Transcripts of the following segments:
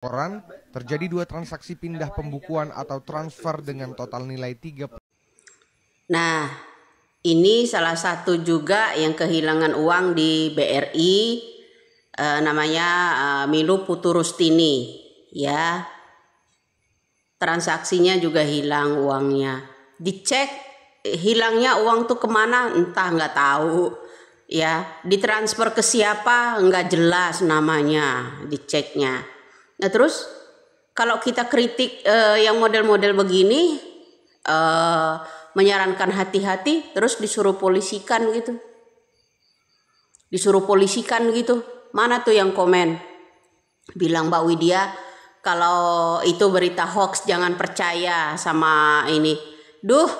Koran, terjadi dua transaksi pindah pembukuan atau transfer dengan total nilai 3. Nah, ini salah satu juga yang kehilangan uang di BRI eh, namanya eh, Milu Puturustini ya. Transaksinya juga hilang uangnya. Dicek hilangnya uang tuh kemana entah nggak tahu ya ditransfer ke siapa nggak jelas namanya diceknya Nah terus kalau kita kritik uh, yang model-model begini eh, menyarankan hati-hati terus disuruh polisikan gitu. Disuruh polisikan gitu. Mana tuh yang komen? Bilang Mbak Widya kalau itu berita hoax jangan percaya sama ini. Duh,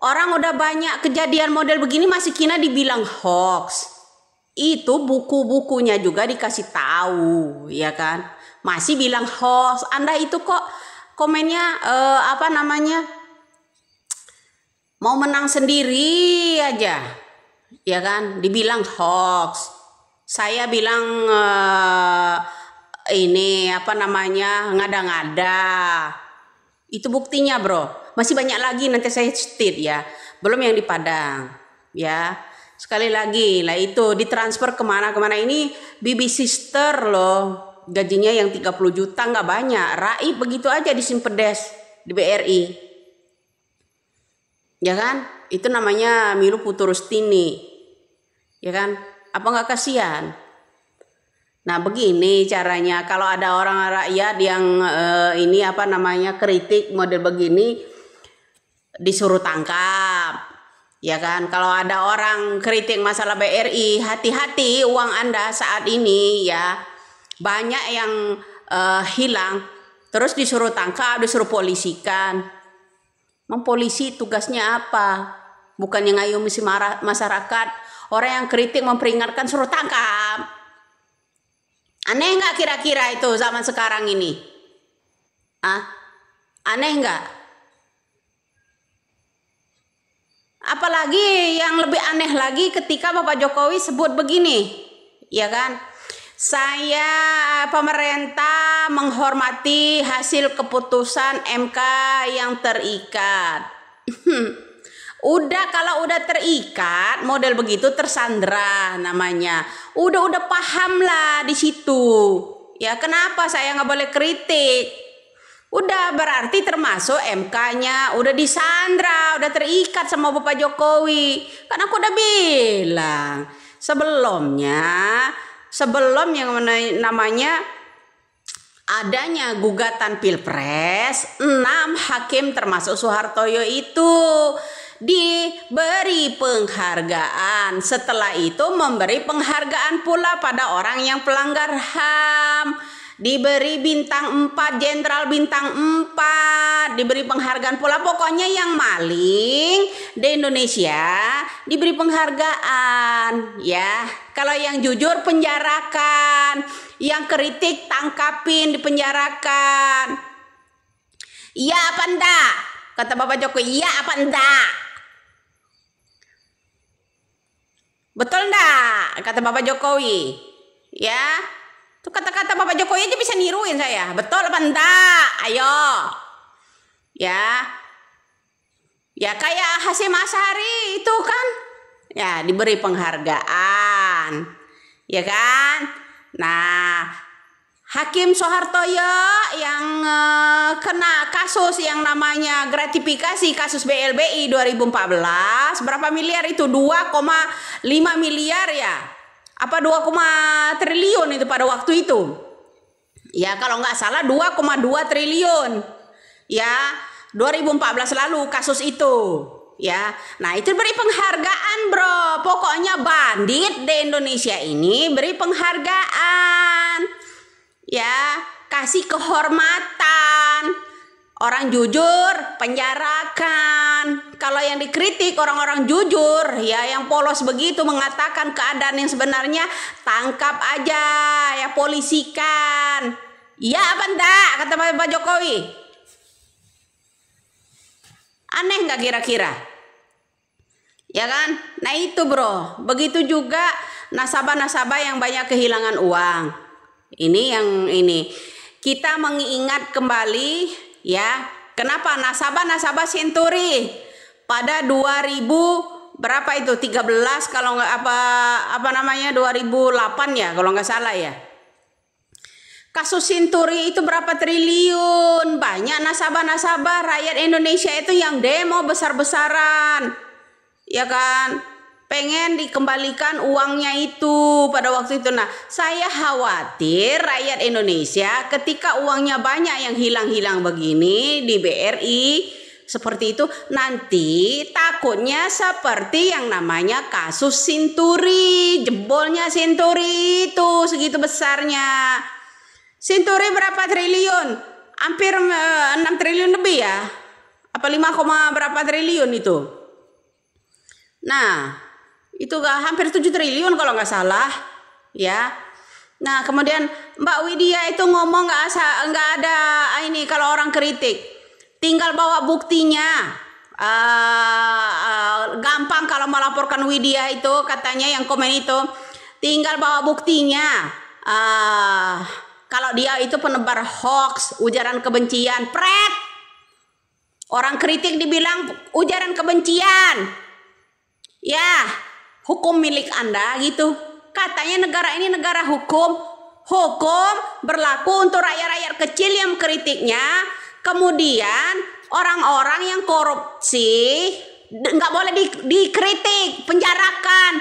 orang udah banyak kejadian model begini masih kina dibilang hoax. Itu buku-bukunya juga dikasih tahu, ya kan? masih bilang hoax Anda itu kok komennya eh, apa namanya mau menang sendiri aja ya kan dibilang hoax saya bilang eh, ini apa namanya ngada-ngada itu buktinya bro masih banyak lagi nanti saya cetit ya belum yang di Padang ya sekali lagi lah itu ditransfer kemana-kemana ini bibi sister loh gajinya yang 30 juta nggak banyak. Rai begitu aja di simpedes di BRI. Ya kan? Itu namanya Milu tini, Ya kan? Apa nggak kasihan? Nah begini caranya kalau ada orang rakyat yang eh, ini apa namanya kritik model begini disuruh tangkap ya kan kalau ada orang kritik masalah BRI hati-hati uang anda saat ini ya banyak yang uh, hilang terus disuruh tangkap disuruh polisikan mempolisi tugasnya apa bukan yang ayo ngayomi masyarakat orang yang kritik memperingatkan suruh tangkap aneh nggak kira-kira itu zaman sekarang ini ah aneh nggak apalagi yang lebih aneh lagi ketika Bapak Jokowi sebut begini ya kan saya eh, pemerintah menghormati hasil keputusan MK yang terikat. udah kalau udah terikat model begitu tersandra namanya. Udah udah paham lah di situ. Ya kenapa saya nggak boleh kritik? Udah berarti termasuk MK-nya udah disandra, udah terikat sama Bapak Jokowi. Kan aku udah bilang sebelumnya sebelum yang namanya adanya gugatan pilpres, enam hakim termasuk Soehartoyo itu diberi penghargaan. Setelah itu memberi penghargaan pula pada orang yang pelanggar HAM diberi bintang 4, jenderal bintang 4, diberi penghargaan pula pokoknya yang maling di Indonesia diberi penghargaan ya. Kalau yang jujur penjarakan, yang kritik tangkapin dipenjarakan. Iya apa enggak? Kata Bapak Jokowi, iya apa enggak? Betul enggak? Kata Bapak Jokowi. Ya, itu kata-kata Bapak Jokowi aja bisa niruin saya. Betul apa enggak? Ayo. Ya. Ya kayak Hasim Asari itu kan. Ya diberi penghargaan. Ya kan? Nah, Hakim Soehartoyo yang uh, kena kasus yang namanya gratifikasi kasus BLBI 2014 berapa miliar itu 2,5 miliar ya apa 2, triliun itu pada waktu itu. Ya kalau nggak salah 2,2 triliun. Ya 2014 lalu kasus itu. Ya, nah itu beri penghargaan bro. Pokoknya bandit di Indonesia ini beri penghargaan. Ya, kasih kehormatan Orang jujur penjarakan. Kalau yang dikritik orang-orang jujur, ya yang polos begitu mengatakan keadaan yang sebenarnya, tangkap aja, ya polisikan. Ya apa enggak kata Pak Jokowi? Aneh nggak kira-kira? Ya kan? Nah itu bro, begitu juga nasabah-nasabah yang banyak kehilangan uang. Ini yang ini. Kita mengingat kembali ya. Kenapa nasabah-nasabah Senturi pada 2000 berapa itu 13 kalau nggak apa apa namanya 2008 ya kalau nggak salah ya. Kasus Sinturi itu berapa triliun? Banyak nasabah-nasabah rakyat Indonesia itu yang demo besar-besaran. Ya kan? pengen dikembalikan uangnya itu pada waktu itu. Nah, saya khawatir rakyat Indonesia ketika uangnya banyak yang hilang-hilang begini di BRI seperti itu nanti takutnya seperti yang namanya kasus Sinturi, jebolnya Sinturi itu segitu besarnya. Sinturi berapa triliun? Hampir eh, 6 triliun lebih ya. Apa 5, berapa triliun itu? Nah, itu gak hampir 7 triliun kalau nggak salah ya nah kemudian Mbak Widya itu ngomong nggak nggak ada ah, ini kalau orang kritik tinggal bawa buktinya uh, uh, gampang kalau melaporkan Widya itu katanya yang komen itu tinggal bawa buktinya uh, kalau dia itu penebar hoax ujaran kebencian pret orang kritik dibilang ujaran kebencian ya hukum milik Anda gitu. Katanya negara ini negara hukum. Hukum berlaku untuk rakyat-rakyat kecil yang kritiknya. Kemudian orang-orang yang korupsi nggak boleh dikritik, penjarakan,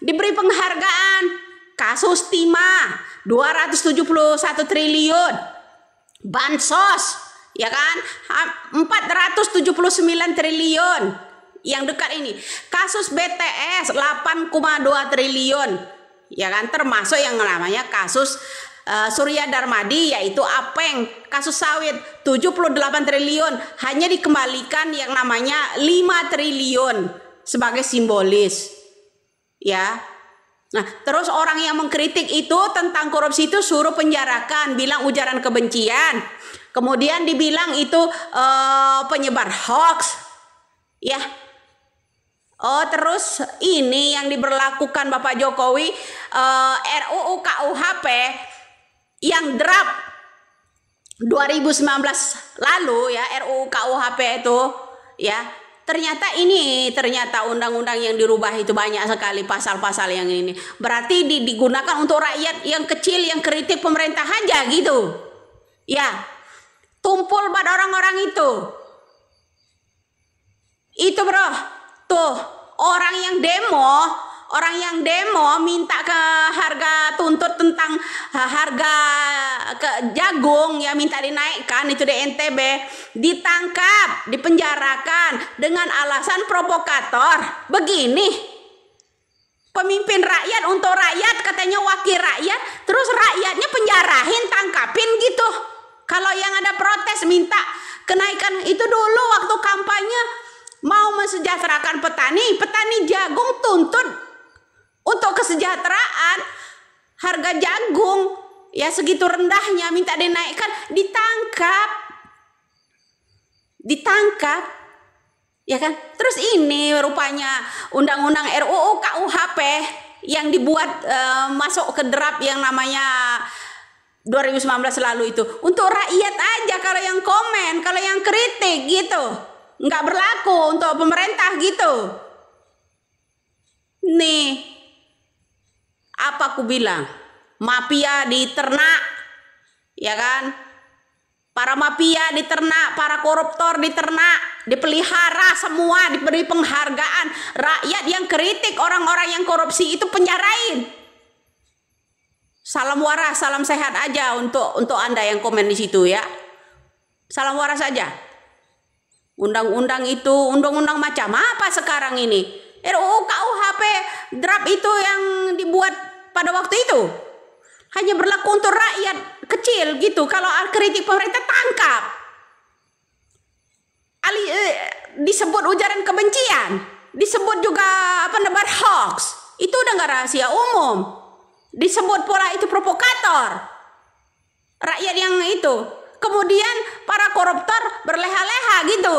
diberi penghargaan. Kasus Timah 271 triliun. Bansos ya kan 479 triliun yang dekat ini. Kasus BTS 8,2 triliun. Ya kan termasuk yang namanya kasus uh, Surya Darmadi yaitu Apeng, kasus sawit 78 triliun hanya dikembalikan yang namanya 5 triliun sebagai simbolis. Ya. Nah, terus orang yang mengkritik itu tentang korupsi itu suruh penjarakan, bilang ujaran kebencian. Kemudian dibilang itu uh, penyebar hoax. Ya, Oh terus ini yang diberlakukan Bapak Jokowi uh, eh, RUU KUHP yang draft 2019 lalu ya RUU KUHP itu ya ternyata ini ternyata undang-undang yang dirubah itu banyak sekali pasal-pasal yang ini berarti digunakan untuk rakyat yang kecil yang kritik pemerintah aja gitu ya tumpul pada orang-orang itu itu bro Tuh, orang yang demo, orang yang demo minta ke harga tuntut tentang harga ke jagung ya minta dinaikkan itu di NTB ditangkap, dipenjarakan dengan alasan provokator. Begini pemimpin rakyat untuk rakyat katanya wakil rakyat terus rakyatnya penjarahin tangkapin gitu kalau yang ada protes minta kenaikan itu dulu waktu kampanye mau mensejahterakan petani, petani jagung tuntut untuk kesejahteraan harga jagung ya segitu rendahnya minta dinaikkan ditangkap ditangkap ya kan terus ini rupanya undang-undang RUU KUHP yang dibuat e, masuk ke derap yang namanya 2019 lalu itu untuk rakyat aja kalau yang komen kalau yang kritik gitu nggak berlaku untuk pemerintah gitu. Nih, apa aku bilang? Mafia di ternak, ya kan? Para mafia di ternak, para koruptor di ternak, dipelihara semua, diberi penghargaan. Rakyat yang kritik orang-orang yang korupsi itu penjarain. Salam waras, salam sehat aja untuk untuk Anda yang komen di situ ya. Salam waras saja Undang-undang itu, undang-undang macam apa sekarang ini? RUU er, oh, KUHP draft itu yang dibuat pada waktu itu hanya berlaku untuk rakyat kecil gitu. Kalau kritik pemerintah tangkap. Ali, eh, disebut ujaran kebencian, disebut juga apa namanya hoax. Itu udah nggak rahasia umum. Disebut pola itu provokator. Rakyat yang itu kemudian para koruptor berleha-leha gitu.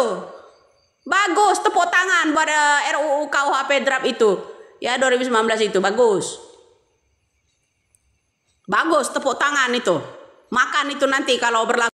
Bagus tepuk tangan pada eh, RUU KUHP draft itu. Ya 2019 itu bagus. Bagus tepuk tangan itu. Makan itu nanti kalau berlaku